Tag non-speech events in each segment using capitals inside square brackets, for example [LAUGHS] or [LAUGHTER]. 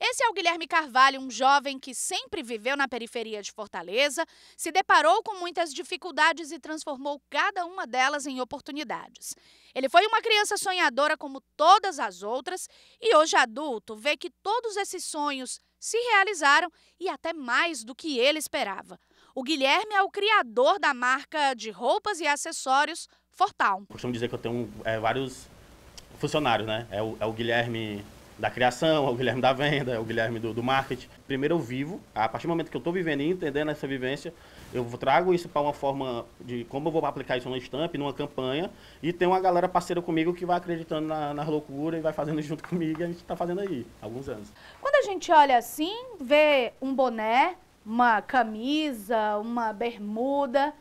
Esse é o Guilherme Carvalho, um jovem que sempre viveu na periferia de Fortaleza, se deparou com muitas dificuldades e transformou cada uma delas em oportunidades. Ele foi uma criança sonhadora como todas as outras e hoje adulto vê que todos esses sonhos se realizaram e até mais do que ele esperava. O Guilherme é o criador da marca de roupas e acessórios Fortal. costumo dizer que eu tenho é, vários funcionários, né? É o, é o Guilherme da criação, é o Guilherme da venda, é o Guilherme do, do marketing. Primeiro eu vivo, a partir do momento que eu estou vivendo e entendendo essa vivência, eu trago isso para uma forma de como eu vou aplicar isso no stamp, numa campanha, e tem uma galera parceira comigo que vai acreditando na, na loucura e vai fazendo [LAUGHS] junto comigo, e a gente está fazendo aí, alguns anos. Quando a gente olha assim, vê um boné, uma camisa, uma bermuda,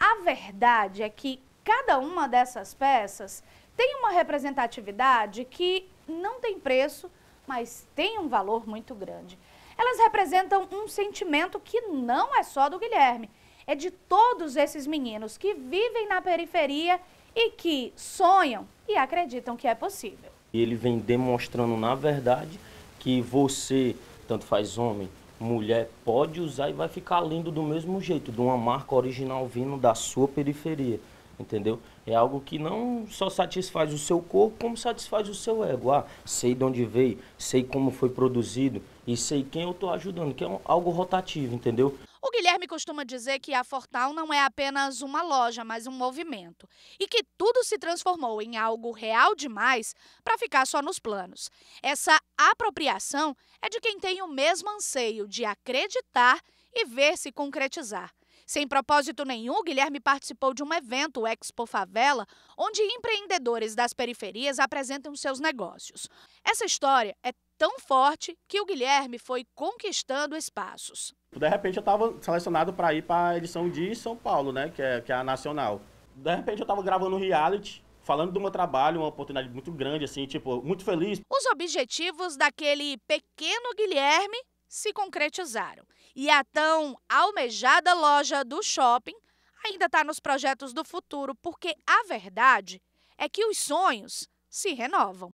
a verdade é que cada uma dessas peças tem uma representatividade que não tem preço, mas tem um valor muito grande. Elas representam um sentimento que não é só do Guilherme, é de todos esses meninos que vivem na periferia e que sonham e acreditam que é possível. Ele vem demonstrando, na verdade, que você, tanto faz homem, mulher, pode usar e vai ficar lindo do mesmo jeito, de uma marca original vindo da sua periferia. Entendeu? É algo que não só satisfaz o seu corpo, como satisfaz o seu ego. Ah, sei de onde veio, sei como foi produzido e sei quem eu estou ajudando, que é um, algo rotativo, entendeu? O Guilherme costuma dizer que a Fortal não é apenas uma loja, mas um movimento. E que tudo se transformou em algo real demais para ficar só nos planos. Essa apropriação é de quem tem o mesmo anseio de acreditar e ver se concretizar. Sem propósito nenhum, Guilherme participou de um evento, o Expo Favela, onde empreendedores das periferias apresentam seus negócios. Essa história é tão forte que o Guilherme foi conquistando espaços. De repente eu estava selecionado para ir para a edição de São Paulo, né, que é, que é a nacional. De repente eu estava gravando um reality, falando do meu trabalho, uma oportunidade muito grande, assim, tipo, muito feliz. Os objetivos daquele pequeno Guilherme se concretizaram. E a tão almejada loja do shopping ainda está nos projetos do futuro, porque a verdade é que os sonhos se renovam.